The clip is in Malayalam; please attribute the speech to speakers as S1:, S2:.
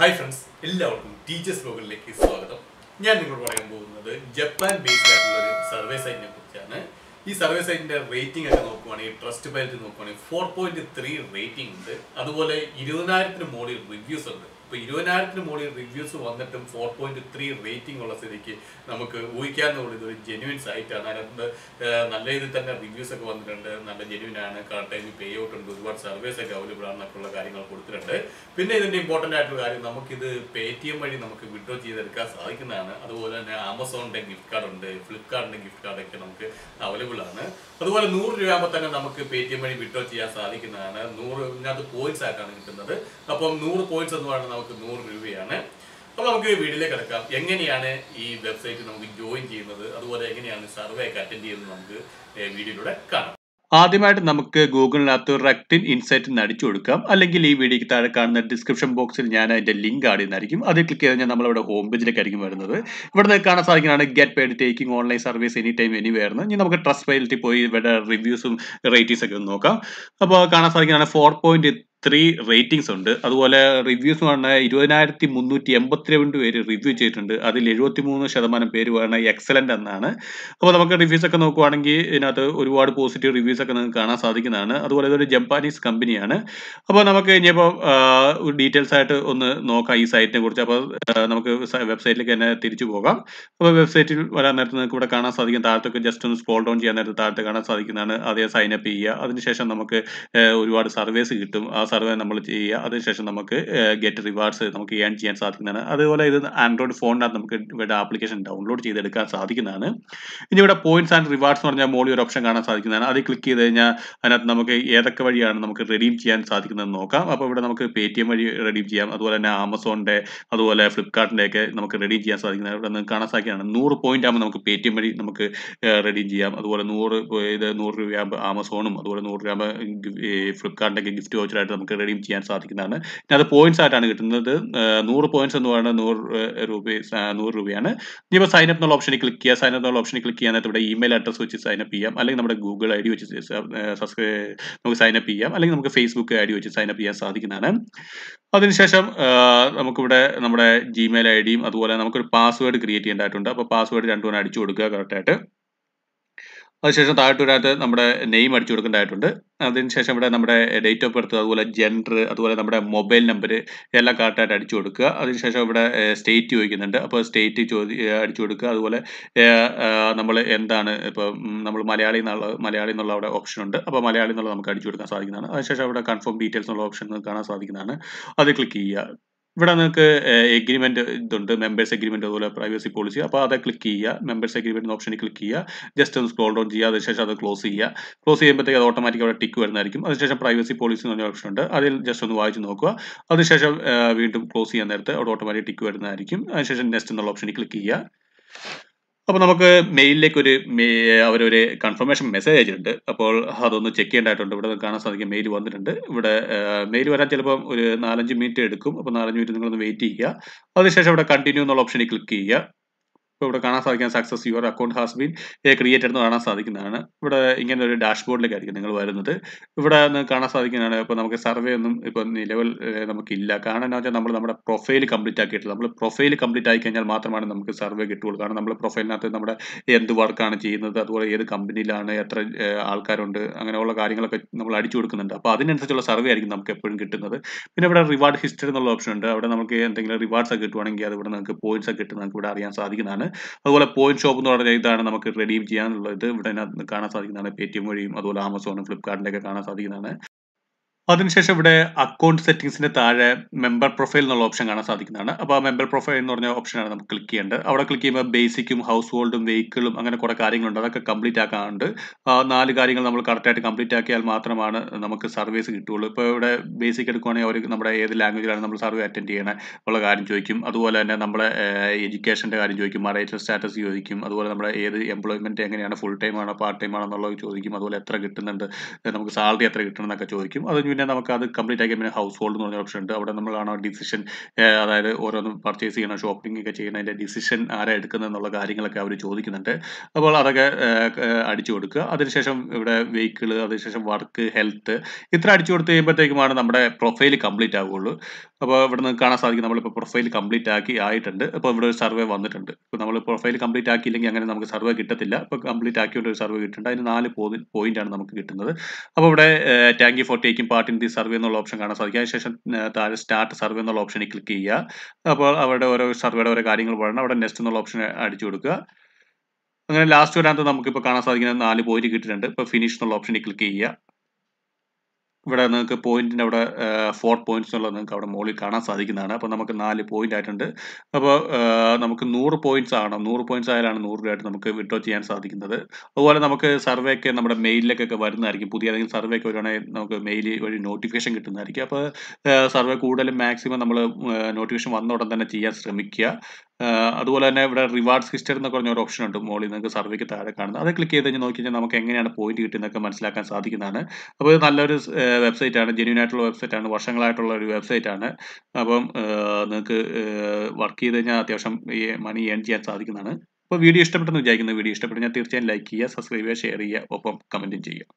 S1: ഹായ് ഫ്രണ്ട്സ് എല്ലാവർക്കും ടീച്ചേഴ്സ് ബ്ലോഗിലേക്ക് സ്വാഗതം ഞാൻ നിങ്ങൾ പറയാൻ പോകുന്നത് ജപ്പാൻ ബേസ്ഡ് ആയിട്ടുള്ള ഒരു സർവേ സൈറ്റിനെ കുറിച്ചാണ് ഈ സർവേ സൈറ്റിന്റെ റേറ്റിംഗ് ഒക്കെ നോക്കുവാണെങ്കിൽ ട്രസ്റ്റ് പൈലറ്റ് നോക്കുവാണെങ്കിൽ ഫോർ പോയിന്റ് ത്രീ റേറ്റിംഗ് ഉണ്ട് അതുപോലെ ഇരുപതിനായിരത്തിന് മോഡിൽ റിവ്യൂസ് ഉണ്ട് ഇപ്പോൾ ഇരുപതിനായിരത്തിന് മുകളിൽ റിവ്യൂസ് വന്നിട്ടും ഫോർ പോയിന്റ് ത്രീ റേറ്റിംഗ് ഉള്ള സ്ഥിതിക്ക് നമുക്ക് ഊഹിക്കാമെന്നുള്ള ഇതൊരു ജെന്യൂൻ സൈറ്റാണ് അതിനകത്ത് നല്ല രീതിയിൽ തന്നെ റിവ്യൂസ് ഒക്കെ വന്നിട്ടുണ്ട് നല്ല ജെന്യൂൻ ആണ് കറക്റ്റ് ടൈമിൽ പേ ഔട്ട് ഉണ്ട് ഒരുപാട് സർവീസ് ഒക്കെ അവൈലബിൾ ആണ് എന്നൊക്കെയുള്ള കാര്യങ്ങൾ കൊടുത്തിട്ടുണ്ട് പിന്നെ ഇതിന്റെ ഇമ്പോർട്ടൻ്റ് ആയിട്ടുള്ള കാര്യം നമുക്കിത് പേ ടി എം വഴി നമുക്ക് വിഡ്രോ ചെയ്തെടുക്കാൻ സാധിക്കുന്നതാണ് അതുപോലെ തന്നെ ആമസോണിന്റെ ഗിഫ്റ്റ് കാർഡ് ഉണ്ട് ഫ്ലിപ്കാർട്ടിന്റെ ഗിഫ്റ്റ് കാർഡ് ഒക്കെ നമുക്ക് അവൈലബിൾ ആണ് അതുപോലെ നൂറ് രൂപയാകുമ്പോൾ തന്നെ നമുക്ക് പേ ടി എം വഴി വിഡ്രോ ചെയ്യാൻ സാധിക്കുന്നതാണ് നൂറ് ഇതിനകത്ത് പോയിന്റ്സ് ആയിട്ടാണ് കിട്ടുന്നത് അപ്പം നൂറ് പോയിന്റ്സ് എന്ന് പറയുന്നത് നമുക്ക് നൂറ് രൂപയാണ് അപ്പോൾ നമുക്ക് വീട്ടിലേക്ക് കിടക്കാം എങ്ങനെയാണ് ഈ വെബ്സൈറ്റ് നമുക്ക് ജോയിൻ ചെയ്യുന്നത് അതുപോലെ എങ്ങനെയാണ് സർവേ ഒക്കെ അറ്റൻഡ് ചെയ്യുന്നത് നമുക്ക് വീഡിയോയിലൂടെ കാണാം ആദ്യമായിട്ട് നമുക്ക് ഗൂഗിളിനകത്ത് റെക്ടിൻ ഇൻസൈറ്റ് എന്ന് അടിച്ചു കൊടുക്കാം അല്ലെങ്കിൽ ഈ വീഡിയോയ്ക്ക് താഴെ കാണുന്ന ഡിസ്ക്രിപ്ഷൻ ബോക്സിൽ ഞാൻ അതിൻ്റെ ലിങ്ക് ആഡ് ചെയ്യുന്നതായിരിക്കും അത് ക്ലിക്ക് ചെയ്ത് കഴിഞ്ഞാൽ നമ്മളിവിടെ ഹോം ആയിരിക്കും വരുന്നത് ഇവിടെ നിന്ന് കാണാൻ സാധിക്കുന്നതാണ് get paid taking online service any time anywhere ഇനി നമുക്ക് ട്രസ്റ്റ് ഫൈലിറ്റി പോയി ഇവിടെ റിവ്യൂസും റേറ്റിംഗ്സ് ഒക്കെ ഒന്ന് നോക്കാം അപ്പോൾ കാണാൻ സാധിക്കുന്നതാണ് ഫോർ പോയിന്റ് ത്രീ റേറ്റിംഗ്സ് ഉണ്ട് അതുപോലെ റിവ്യൂസ് പറഞ്ഞാൽ ഇരുപതിനായിരത്തി മുന്നൂറ്റി എൺപത്തിരണ്ട് പേര് റിവ്യൂ ചെയ്തിട്ടുണ്ട് അതിൽ എഴുപത്തി മൂന്ന് ശതമാനം പേര് പറഞ്ഞാൽ എക്സലൻ്റ് എന്നാണ് അപ്പോൾ നമുക്ക് റിവ്യൂസ് ഒക്കെ നോക്കുവാണെങ്കിൽ ഇതിനകത്ത് ഒരുപാട് പോസിറ്റീവ് റിവ്യൂസ് ഒക്കെ നിങ്ങൾക്ക് കാണാൻ സാധിക്കുന്നതാണ് അതുപോലെ ഇതൊരു ജപ്പാനീസ് കമ്പനിയാണ് അപ്പോൾ നമുക്ക് ഇനിയിപ്പോൾ ഡീറ്റെയിൽസ് ആയിട്ട് ഒന്ന് നോക്കാം ഈ സൈറ്റിനെ കുറിച്ച് അപ്പോൾ നമുക്ക് വെബ്സൈറ്റിലേക്ക് തന്നെ തിരിച്ചു പോകാം അപ്പോൾ വെബ്സൈറ്റിൽ വരാൻ നേരത്ത് നിങ്ങൾക്ക് ഇവിടെ കാണാൻ സാധിക്കും താഴത്തൊക്കെ ജസ്റ്റ് ഒന്ന് സ്ക്രോൾ ഡൗൺ ചെയ്യാൻ നേരത്ത് താഴത്തെ കാണാൻ സാധിക്കുന്നതാണ് അതേ സൈനപ്പ് ചെയ്യുക അതിനുശേഷം നമുക്ക് ഒരുപാട് സർവീസ് കിട്ടും ആ സർവേ നമ്മൾ ചെയ്യുക അതിനുശേഷം നമുക്ക് ഗെറ്റ് റിവാർഡ്സ് നമുക്ക് ഏൺ ചെയ്യാൻ സാധിക്കുന്നതാണ് അതുപോലെ ഇത് ആൻഡ്രോയിഡ് ഫോണിനകത്ത് നമുക്ക് ഇവിടെ ആപ്ലിക്കേഷൻ ഡൗൺലോഡ് ചെയ്തെടുക്കാൻ സാധിക്കുന്നതാണ് ഇനി ഇവിടെ പോയിന്റ്സ് ആൻഡ് റിവാർഡ്സ് എന്ന് പറഞ്ഞാൽ മോളി ഒരു ഓപ്ഷൻ കാണാൻ സാധിക്കുന്നതാണ് അത് ക്ലിക്ക് ചെയ്ത് കഴിഞ്ഞാൽ അതിനകത്ത് നമുക്ക് ഏതൊക്കെ വഴിയാണ് നമുക്ക് റെഡീം ചെയ്യാൻ സാധിക്കുന്നത് നോക്കാം അപ്പോൾ ഇവിടെ നമുക്ക് പേ ടി എം വഴി റെഡീം ചെയ്യാം അതുപോലെ തന്നെ ആമസോണിൻ്റെ അതുപോലെ ഫ്ലിപ്കാർട്ടിൻ്റെ ഒക്കെ നമുക്ക് റെഡീം ചെയ്യാൻ സാധിക്കുന്നത് ഇവിടെ നിന്ന് കാണാൻ സാധിക്കുന്നതാണ് നൂറ് പോയിന്റ് ആകുമ്പോൾ നമുക്ക് പേ ടി എം വഴി നമുക്ക് റെഡീം ചെയ്യാം അതുപോലെ നൂറ് ഇത് നൂറ് രൂപയാകുമ്പോൾ ആമസോണും അതുപോലെ നൂറ് രൂപ ഫ്ലിപ്കാർട്ടിൻ്റെ ഒക്കെ ഗിഫ്റ്റ് വൗച്ചറായിട്ട് നമുക്ക് റെഡീം ചെയ്യാൻ സാധിക്കുന്നതാണ് പിന്നെ അത് പോയിന്റ്സ് ആയിട്ടാണ് കിട്ടുന്നത് നൂറ് പോയിന്റ്സ് എന്ന് പറയുന്നത് നൂറ് രൂപ നൂറ് രൂപയാണ് ഇനിയിപ്പോൾ സൈൻ അപ്പ് എന്നുള്ള ഓപ്ഷനിൽ ക്ലിക്ക് ചെയ്യുക സൈൻ അപ്പ് എന്നുള്ള ഓപ്ഷനിൽ ക്ലിക്ക് ചെയ്യാനായിട്ട് ഇവിടെ ഇമെയിൽ അഡ്രസ് വെച്ച് സൈൻ അപ്പ് ചെയ്യാം അല്ലെങ്കിൽ നമ്മുടെ ഗൂഗിൾ ഐ ഡി വെച്ച് നമുക്ക് സൈൻ അപ്പ് ചെയ്യാം അല്ലെങ്കിൽ നമുക്ക് ഫേസ്ബുക്ക് ഐ ഡി വെച്ച് സൈൻ അപ്പ് ചെയ്യാൻ സാധിക്കുന്നതാണ് അതിനുശേഷം നമുക്കിവിടെ നമ്മുടെ ജിമെയിൽ ഐ ഡിയും അതുപോലെ നമുക്കൊരു പാസ്വേഡ് ക്രിയേറ്റ് ചെയ്യേണ്ടതായിട്ടുണ്ട് അപ്പോൾ പാസ്വേഡ് രണ്ടുമൂന്ന് അടിച്ചു കൊടുക്കുക കറക്റ്റായിട്ട് അതിനുശേഷം താഴെട്ടൊരാത്ത് നമ്മുടെ നെയിം അടിച്ചു കൊടുക്കേണ്ടതായിട്ടുണ്ട് അതിനുശേഷം ഇവിടെ നമ്മുടെ ഡേറ്റ് ഓഫ് ബർത്ത് അതുപോലെ ജെൻഡർ അതുപോലെ നമ്മുടെ മൊബൈൽ നമ്പർ എല്ലാം കറക്റ്റായിട്ട് അടിച്ചു കൊടുക്കുക അതിനുശേഷം ഇവിടെ സ്റ്റേറ്റ് ചോദിക്കുന്നുണ്ട് അപ്പോൾ സ്റ്റേറ്റ് ചോദി അടിച്ചു കൊടുക്കുക അതുപോലെ നമ്മൾ എന്താണ് ഇപ്പോൾ നമ്മൾ മലയാളി എന്നുള്ള മലയാളി എന്നുള്ള അവിടെ ഓപ്ഷൻ ഉണ്ട് അപ്പോൾ മലയാളി എന്നുള്ള നമുക്ക് അടിച്ചു കൊടുക്കാൻ സാധിക്കുന്നതാണ് അതിനുശേഷം അവിടെ കൺഫേം ഡീറ്റെയിൽസ് എന്നുള്ള ഓപ്ഷൻ കാണാൻ സാധിക്കുന്നതാണ് അത് ക്ലിക്ക് ചെയ്യുക ഇവിടെ നിങ്ങൾക്ക് എഗ്രിമെന്റ് ഇതുണ്ട് മെമ്പേഴ്സ് എഗ്രിമെൻറ്റ് അതുപോലെ പ്രൈവസി പോളിസി അപ്പോൾ അത് ക്ലിക്ക് ചെയ്യുക മെമ്പേഴ്സ് എഗ്രിമെൻറ്റ് ഓപ്ഷനിൽ ക്ലിക്ക് ചെയ്യുക ജസ്റ്റ് ഒന്ന് സ്ക്രോൾ ഡൗൺ ചെയ്യുക അതിനുശേഷം അത് ക്ലോസ് ചെയ്യുക ക്ലോസ് ചെയ്യുമ്പോഴത്തേക്ക് അത് ഓട്ടോമാറ്റിക് അവിടെ ടിക്ക് വരുന്നതായിരിക്കും അതിനുശേഷം പ്രൈവസി പോളിസി എന്ന് പറഞ്ഞ ഓപ്ഷൻ ഉണ്ട് അതിൽ ജസ്റ്റ് ഒന്ന് വായിച്ച് നോക്കുക അതിനുശേഷം വീണ്ടും ക്ലോസ് ചെയ്യാൻ നേരത്തെ അവിടെ ഓട്ടോമാറ്റിക് ടിക്ക് വരുന്നതായിരിക്കും അതിനുശേഷം നെക്സ്റ്റ് എന്നുള്ള ഓപ്ഷനിൽ ക്ലിക്ക് ചെയ്യുക അപ്പോൾ നമുക്ക് മെയിലിലേക്ക് ഒരു അവരൊരു കൺഫർമേഷൻ മെസ്സേജ് അയച്ചിട്ടുണ്ട് അപ്പോൾ അതൊന്ന് ചെക്ക് ചെയ്യേണ്ടതായിട്ടുണ്ട് ഇവിടെ കാണാൻ സാധിക്കും മെയിൽ വന്നിട്ടുണ്ട് ഇവിടെ മെയിൽ വരാൻ ചിലപ്പോൾ ഒരു നാലഞ്ച് മിനിറ്റ് എടുക്കും അപ്പോൾ നാലഞ്ച് മിനിറ്റ് നിങ്ങളൊന്ന് വെയിറ്റ് ചെയ്യുക അതിനുശേഷം ഇവിടെ കണ്ടിന്യൂ എന്നുള്ള ഓപ്ഷനിൽ ക്ലിക്ക് ചെയ്യുക ഇപ്പോൾ ഇവിടെ കാണാൻ സാധിക്കാൻ success your account has been created എന്ന് കാണാൻ സാധിക്കുന്നതാണ് ഇവിടെ ഇങ്ങനെ ഒരു ഡാഷ്ബോർഡിലേക്കായിരിക്കും നിങ്ങൾ വരുന്നത് ഇവിടെ നിന്ന് കാണാൻ സാധിക്കുന്നതാണ് ഇപ്പോൾ നമുക്ക് സർവേ ഒന്നും ഇപ്പോൾ നിലവിൽ നമുക്കില്ല കാരണം എന്താ വെച്ചാൽ നമ്മൾ നമ്മുടെ പ്രൊഫൈൽ കംപ്ലീറ്റ് ആക്കിയിട്ടില്ല നമ്മൾ പ്രൊഫൈൽ കംപ്ലീറ്റ് ആയി കഴിഞ്ഞാൽ മാത്രമാണ് നമുക്ക് സർവേ കിട്ടുകയുള്ളൂ കാരണം നമ്മൾ പ്രൊഫൈലിനകത്ത് നമ്മുടെ എന്ത് വർക്കാണ് ചെയ്യുന്നത് അതുപോലെ ഏത് കമ്പനിയിലാണ് എത്ര ആൾക്കാരുണ്ട് അങ്ങനെയുള്ള കാര്യങ്ങളൊക്കെ നമ്മൾ അടിച്ചു കൊടുക്കുന്നുണ്ട് അപ്പോൾ അതിനനുസരിച്ചുള്ള സർവേ ആയിരിക്കും നമുക്ക് എപ്പോഴും കിട്ടുന്നത് പിന്നെ ഇവിടെ റിവാർഡ് ഹിസ്റ്ററി എന്നുള്ള ഓപ്ഷൻ ഉണ്ട് അവിടെ നമുക്ക് എന്തെങ്കിലും റിവാർഡ്സ് ഒക്കെ കിട്ടുവാണെങ്കിൽ അത് ഇവിടെ നമുക്ക് പോയിന്റ്സ് ഒക്കെ കിട്ടുന്നത് നമുക്ക് ഇവിടെ അറിയാൻ സാധിക്കുന്നതാണ് അതുപോലെ പോയിന്റ് ഷോപ്പ് എന്ന് പറഞ്ഞാൽ ഇതാണ് നമുക്ക് റെഡീം ചെയ്യാനുള്ളത് ഇവിടെ കാണാൻ സാധിക്കുന്നതാണ് പേ ടി എം വഴിയും അതുപോലെ ആമസോണും ഫ്ലിപ്കാർട്ടിൻ്റെ ഒക്കെ കാണാൻ സാധിക്കുന്നതാണ് അതിനുശേഷം ഇവിടെ അക്കൗണ്ട് സെറ്റിംഗ്സിന്റെ താഴെ മെമ്പർ പ്രൊഫൈൽ എന്നുള്ള ഓപ്ഷൻ കാണാൻ സാധിക്കുന്നതാണ് അപ്പോൾ ആ മെമ്പർ പ്രൊഫൈൽ എന്ന് പറഞ്ഞ ഓപ്ഷനാണ് നമുക്ക് ക്ലിക്ക് ചെയ്യേണ്ടത് അവിടെ ക്ലിക്ക് ചെയ്യുമ്പോൾ ബേസിക്കും ഹൗസ് ഹോൾഡും വെഹിക്കിളും അങ്ങനെ കുറേ കാര്യങ്ങളുണ്ട് അതൊക്കെ കംപ്ലീറ്റ് ആക്കാനുണ്ട് നാല് കാര്യങ്ങൾ നമ്മൾ കറക്റ്റായിട്ട് കംപ്ലീറ്റ് ആക്കിയാൽ മാത്രമാണ് നമുക്ക് സർവീസ് കിട്ടുകയുള്ളൂ ഇപ്പോൾ ഇവിടെ ബേസിക് എടുക്കുകയാണെങ്കിൽ അവർ നമ്മുടെ ഏത് ലാംഗ്വേജിലാണ് നമ്മൾ സർവേ അറ്റൻഡ് ചെയ്യണ ഉള്ള കാര്യം ചോദിക്കും അതുപോലെ തന്നെ നമ്മുടെ എഡ്യൂക്കേഷൻ്റെ കാര്യം ചോദിക്കും മറേറ്റൽ സ്റ്റാറ്റസ് ചോദിക്കും അതുപോലെ നമ്മുടെ ഏത് എംപ്ലോയ്മെൻറ്റ് എങ്ങനെയാണ് ഫുൾ ടൈം ആണോ പാർട്ട് ടൈം ആണോ എന്നുള്ളത് ചോദിക്കും അതുപോലെ എത്ര കിട്ടുന്നുണ്ട് നമുക്ക് സാലറി എത്ര കിട്ടണം എന്നൊക്കെ ചോദിക്കും അത് പിന്നെ നമുക്ക് അത് കംപ്ലീറ്റ് ആക്കി പിന്നെ ഹൗസ് ഹോൾഡ് എന്ന് പറഞ്ഞ ഓപ്ഷൻ ഉണ്ട് അവിടെ നമ്മളാണ് ഡിസിഷൻ അതായത് ഓരോന്നും പർച്ചേസ് ചെയ്യണം ഷോപ്പിംഗ് ഒക്കെ ചെയ്യണം ഡിസിഷൻ ആരാ എടുക്കുന്നത് എന്നുള്ള കാര്യങ്ങളൊക്കെ അവർ ചോദിക്കുന്നുണ്ട് അപ്പോൾ അതൊക്കെ അടിച്ചു കൊടുക്കുക അതിനുശേഷം ഇവിടെ വെഹിക്കിൾ അതിനുശേഷം വർക്ക് ഹെൽത്ത് ഇത്ര അടിച്ചു കൊടുത്ത് കഴിയുമ്പോഴത്തേക്കുമാണ് നമ്മുടെ പ്രൊഫൈൽ കംപ്ലീറ്റ് ആവുകയുള്ളൂ അപ്പോൾ ഇവിടെ നിന്ന് കാണാൻ സാധിക്കും നമ്മളിപ്പോൾ പ്രൊഫൈൽ കംപ്ലീറ്റ് ആക്കി ആയിട്ടുണ്ട് അപ്പോൾ ഇവിടെ ഒരു സർവേ വന്നിട്ടുണ്ട് ഇപ്പോൾ നമ്മൾ പ്രൊഫൈൽ കംപ്ലീറ്റ് ആക്കിയില്ലെങ്കിൽ അങ്ങനെ നമുക്ക് സർവേ കിട്ടത്തില്ല അപ്പോൾ കംപ്ലീറ്റ് ആക്കിയിട്ട് ഒരു സർവേ കിട്ടുന്നുണ്ട് അതിന് നാല് പോയിന്റ് ആണ് നമുക്ക് കിട്ടുന്നത് അപ്പോൾ ഇവിടെ thank you for taking part start in the survey എന്നുള്ള ഓപ്ഷൻ കാണാൻ സാധിക്കും അതിനുശേഷം താഴെ സ്റ്റാർട്ട് സർവേ എന്നുള്ള ഓപ്ഷനിൽ ക്ലിക്ക് ചെയ്യുക അപ്പോൾ അവരുടെ ഓരോ സർവേയുടെ ഓരോ കാര്യങ്ങൾ പറയണം അവിടെ നെക്സ്റ്റ് എന്നുള്ള ഓപ്ഷൻ അടിച്ചു കൊടുക്കുക അങ്ങനെ ലാസ്റ്റ് വരാത്ത നമുക്കിപ്പോൾ കാണാൻ സാധിക്കുന്ന നാല് പോയിന്റ് കിട്ടിയിട്ടുണ്ട് ഇപ്പോൾ ഫിനിഷ് എന്നുള്ള ഓപ്ഷനിൽ ക്ലിക്ക് ചെയ്യുക ഇവിടെ നിങ്ങൾക്ക് പോയിന്റിൻ്റെ അവിടെ ഫോർ പോയിന്റ്സ് എന്നുള്ളത് നിങ്ങൾക്ക് അവിടെ മുകളിൽ കാണാൻ സാധിക്കുന്നതാണ് അപ്പോൾ നമുക്ക് നാല് പോയിന്റ് ആയിട്ടുണ്ട് അപ്പോൾ നമുക്ക് നൂറ് പോയിന്റ്സ് ആണ് നൂറ് പോയിന്റ്സ് ആയാലാണ് നൂറ് രൂപയായിട്ട് നമുക്ക് വിഡ്രോ ചെയ്യാൻ സാധിക്കുന്നത് അതുപോലെ നമുക്ക് സർവേ ഒക്കെ നമ്മുടെ മെയിലിലേക്കൊക്കെ വരുന്നതായിരിക്കും പുതിയ ഏതെങ്കിലും സർവേ ഒക്കെ വരുവാണെങ്കിൽ നമുക്ക് മെയിൽ വഴി നോട്ടിഫിക്കേഷൻ കിട്ടുന്നതായിരിക്കും അപ്പോൾ സർവേ കൂടുതലും മാക്സിമം നമ്മൾ നോട്ടിഫിക്കേഷൻ വന്ന ഉടൻ തന്നെ ചെയ്യാൻ ശ്രമിക്കുക അതുപോലെ തന്നെ ഇവിടെ റിവാർഡ്സ് ഹിസ്റ്ററി എന്നൊക്കെ പറഞ്ഞ ഒരു ഓപ്ഷൻ ഉണ്ട് മോളിൽ നിങ്ങൾക്ക് സർവേക്ക് താഴെ കാണുന്നത് അത് ക്ലിക്ക് ചെയ്ത് കഴിഞ്ഞാൽ നോക്കി കഴിഞ്ഞാൽ നമുക്ക് എങ്ങനെയാണ് പോയിന്റ് കിട്ടുന്നതൊക്കെ മനസ്സിലാക്കാൻ സാധിക്കുന്നതാണ് അപ്പോൾ ഇത് നല്ലൊരു വെബ്സൈറ്റ് ആണ് ജെന്യൂൻ ആയിട്ടുള്ള വെബ്സൈറ്റ് ആണ് വർഷങ്ങളായിട്ടുള്ള ഒരു വെബ്സൈറ്റ് ആണ് അപ്പം നിങ്ങൾക്ക് വർക്ക് ചെയ്ത് കഴിഞ്ഞാൽ അത്യാവശ്യം ഈ മണി ഏൺ ചെയ്യാൻ സാധിക്കുന്നതാണ് അപ്പോൾ വീഡിയോ ഇഷ്ടപ്പെട്ടെന്ന് വിചാരിക്കുന്ന വീഡിയോ ഇഷ്ടപ്പെട്ടു ഞാൻ തീർച്ചയായും ലൈക്ക് ചെയ്യുക സബ്സ്ക്രൈബ് ചെയ്യുക ഷെയർ ചെയ്യുക ഒപ്പം കമൻറ്റും ചെയ്യുക